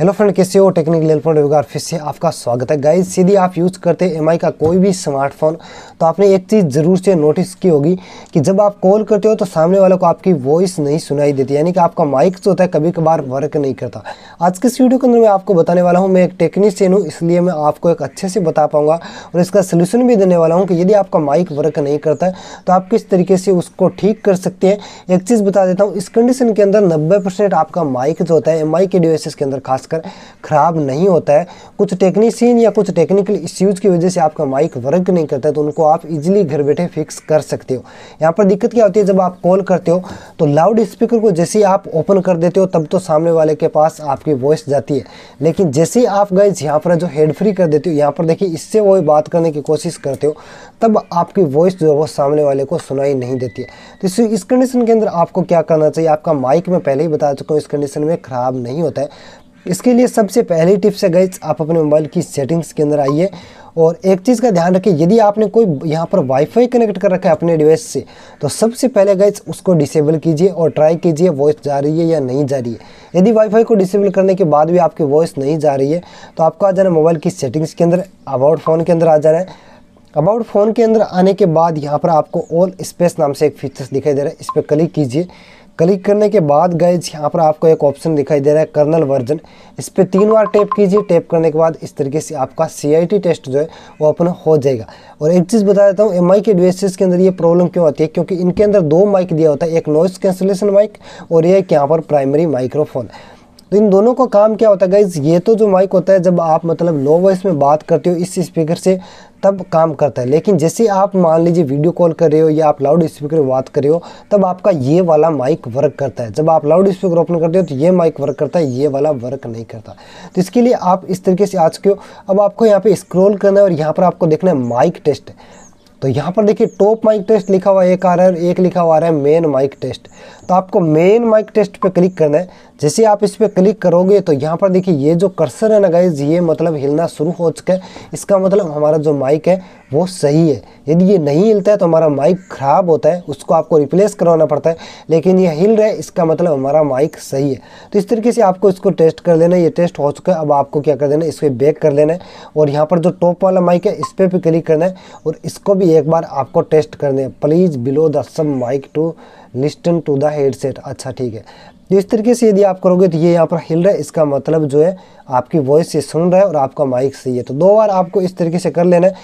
hello friend कैसे हो technical electronic विभाग फिर से आपका स्वागत है गाइस यदि आप यूज़ करते हैं एम का कोई भी स्मार्टफोन तो आपने एक चीज़ ज़रूर से नोटिस की होगी कि जब आप कॉल करते हो तो सामने वालों को आपकी वॉइस नहीं सुनाई देती यानी कि आपका माइक जो होता है कभी कभार वर्क नहीं करता आज के इस वीडियो के अंदर मैं आपको बताने वाला हूँ मैं एक टेक्नीशियन हूँ इसलिए मैं आपको एक अच्छे से बता पाऊँगा और इसका सोल्यूशन भी देने वाला हूँ कि यदि आपका माइक वर्क नहीं करता है तो आप किस तरीके से उसको ठीक कर सकते हैं एक चीज़ बता देता हूँ इस कंडीशन के अंदर नब्बे आपका माइक जो होता है एम के डिवाइसेस के अंदर खास खासकर ख़राब नहीं होता है कुछ टेक्नीशियन या कुछ टेक्निकल इश्यूज़ की वजह से आपका माइक वर्क नहीं करता है तो उनको आप इजीली घर बैठे फिक्स कर सकते हो यहाँ पर दिक्कत क्या होती है जब आप कॉल करते हो तो लाउड स्पीकर को जैसे ही आप ओपन कर देते हो तब तो सामने वाले के पास आपकी वॉइस जाती है लेकिन जैसे ही आप गाइज यहाँ पर जो हेड फ्री कर देते हो यहाँ पर देखिए इससे वो बात करने की कोशिश करते हो तब आपकी वॉइस जो है वो सामने वाले को सुनाई नहीं देती है तो इस इस कंडीशन के अंदर आपको क्या करना चाहिए आपका माइक मैं पहले ही बता चुका हूँ इस कंडीशन में ख़राब नहीं होता है इसके लिए सबसे पहली टिप्स है गई आप अपने मोबाइल की सेटिंग्स के अंदर आइए और एक चीज़ का ध्यान रखिए यदि आपने कोई यहाँ पर वाईफाई कनेक्ट कर रखा है अपने डिवाइस से तो सबसे पहले गए उसको डिसेबल कीजिए और ट्राई कीजिए वॉइस जा रही है या नहीं जा रही है यदि वाईफाई को डिसेबल करने के बाद भी आपकी वॉइस नहीं जा रही है तो आपको आ जाना मोबाइल की सेटिंग्स के अंदर अबाउट फ़ोन के अंदर आ जाना है अबाउट फ़ोन के अंदर आने के बाद यहाँ पर आपको ऑल स्पेस नाम से एक फीचर्स दिखाई दे रहा है इस पर क्लिक कीजिए क्लिक करने के बाद गाइज यहाँ पर आपको एक ऑप्शन दिखाई दे रहा है कर्नल वर्जन इस पर तीन बार टैप कीजिए टैप करने के बाद इस तरीके से आपका सी टेस्ट जो है वो ओपन हो जाएगा और एक चीज़ बता देता हूँ एम के डिवाइसेस के अंदर ये प्रॉब्लम क्यों आती है क्योंकि इनके अंदर दो माइक दिया होता है एक नॉइस कैंसिलेशन माइक और एक यहाँ पर प्राइमरी माइक्रोफोन तो इन दोनों का काम क्या होता है गाइज ये तो जो माइक होता है जब आप मतलब लो वॉइस में बात करते हो इस स्पीकर से तब काम करता है लेकिन जैसे आप मान लीजिए वीडियो कॉल कर रहे हो या आप लाउड स्पीकर में बात कर रहे हो तब आपका ये वाला माइक वर्क करता है जब आप लाउड स्पीकर ओपन करते हो तो ये माइक वर्क करता है ये वाला वर्क नहीं करता तो इसके लिए आप इस तरीके से आ चुके हो अब आपको यहाँ पे स्क्रॉल करना है और यहाँ पर आपको देखना है माइक टेस्ट तो यहाँ पर देखिए टॉप माइक टेस्ट लिखा हुआ एक आ रहा है और एक लिखा हुआ आ रहा है मेन माइक टेस्ट तो आपको मेन माइक टेस्ट पे क्लिक करना है जैसे आप इस पर क्लिक करोगे तो यहाँ पर देखिए ये जो कर्सर है ना गाइज ये मतलब हिलना शुरू हो चुका है इसका मतलब हमारा जो माइक है वो सही है यदि ये नहीं हिलता है तो हमारा माइक ख़राब होता है उसको आपको रिप्लेस करवाना पड़ता है लेकिन ये हिल रहा है इसका मतलब हमारा माइक सही है तो इस तरीके से आपको इसको टेस्ट कर लेना है ये टेस्ट हो चुका है अब आपको क्या कर देना है इस पर बैक कर लेना है और यहाँ पर जो टॉप वाला माइक है इस पर भी क्लिक करना है और इसको भी एक बार आपको टेस्ट करना है please below the sub mic to listen to the headset अच्छा ठीक है जो इस तरीके से यदि आप करोगे तो ये यहाँ पर हिल रहा है इसका मतलब जो है आपकी वॉइस से सुन रहा है और आपका माइक सही है तो दो बार आपको इस तरीके से कर लेना है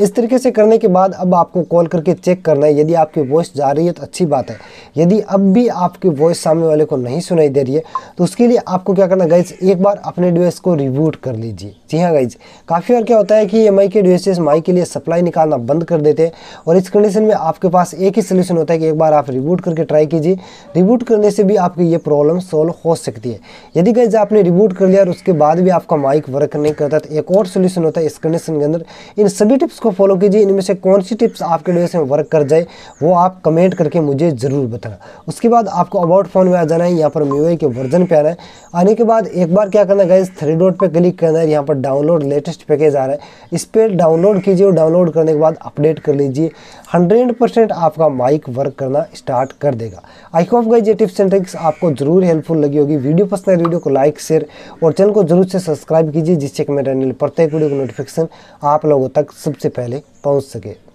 इस तरीके से करने के बाद अब आपको कॉल करके चेक करना है यदि आपकी वॉइस जा रही है तो अच्छी बात है यदि अब भी आपकी वॉइस सामने वाले को नहीं सुनाई दे रही है तो उसके लिए आपको क्या करना गाइज एक बार अपने डिवाइस को रिबूट कर लीजिए जी हाँ गाइज काफ़ी बार क्या होता है कि एम के डिवाइसेस माई के लिए सप्लाई निकालना बंद कर देते हैं और इस कंडीशन में आपके पास एक ही सोल्यूशन होता है कि एक बार आप रिबूट करके ट्राई कीजिए रिबूट करने से भी आपकी ये प्रॉब्लम सॉल्व हो सकती है यदि गाइज आपने रिबूट कर लिया और उसके बाद भी आपका माइक वर्क नहीं करता तो एक और सोल्यूशन होता है इस कंडीशन के अंदर इन सभी टिप्स को को फॉलो कीजिए इनमें से कौन सी टिप्स आपके लिए इसमें वर्क कर जाए वो आप कमेंट करके मुझे ज़रूर बताना उसके बाद आपको अबाउट फ़ोन में आ जाना है यहाँ पर मीवे के वर्जन पे आना है आने के बाद एक बार क्या करना है इस थ्री डॉट पर क्लिक करना है यहाँ पर डाउनलोड लेटेस्ट पैकेज आ रहा है इस पर डाउनलोड कीजिए और डाउनलोड करने के बाद अपडेट कर लीजिए हंड्रेड आपका माइक वर्क करना स्टार्ट कर देगा आई होप गई ये टिप्स एंड ट्रिक्स आपको ज़रूर हेल्पफुल लगी होगी वीडियो पसंद है वीडियो को लाइक शेयर और चैनल को जरूर से सब्सक्राइब कीजिए जिससे कि मेरे चैनल प्रत्येक वीडियो को नोटिफिकेशन आप लोगों तक सबसे पहले पहुंच सके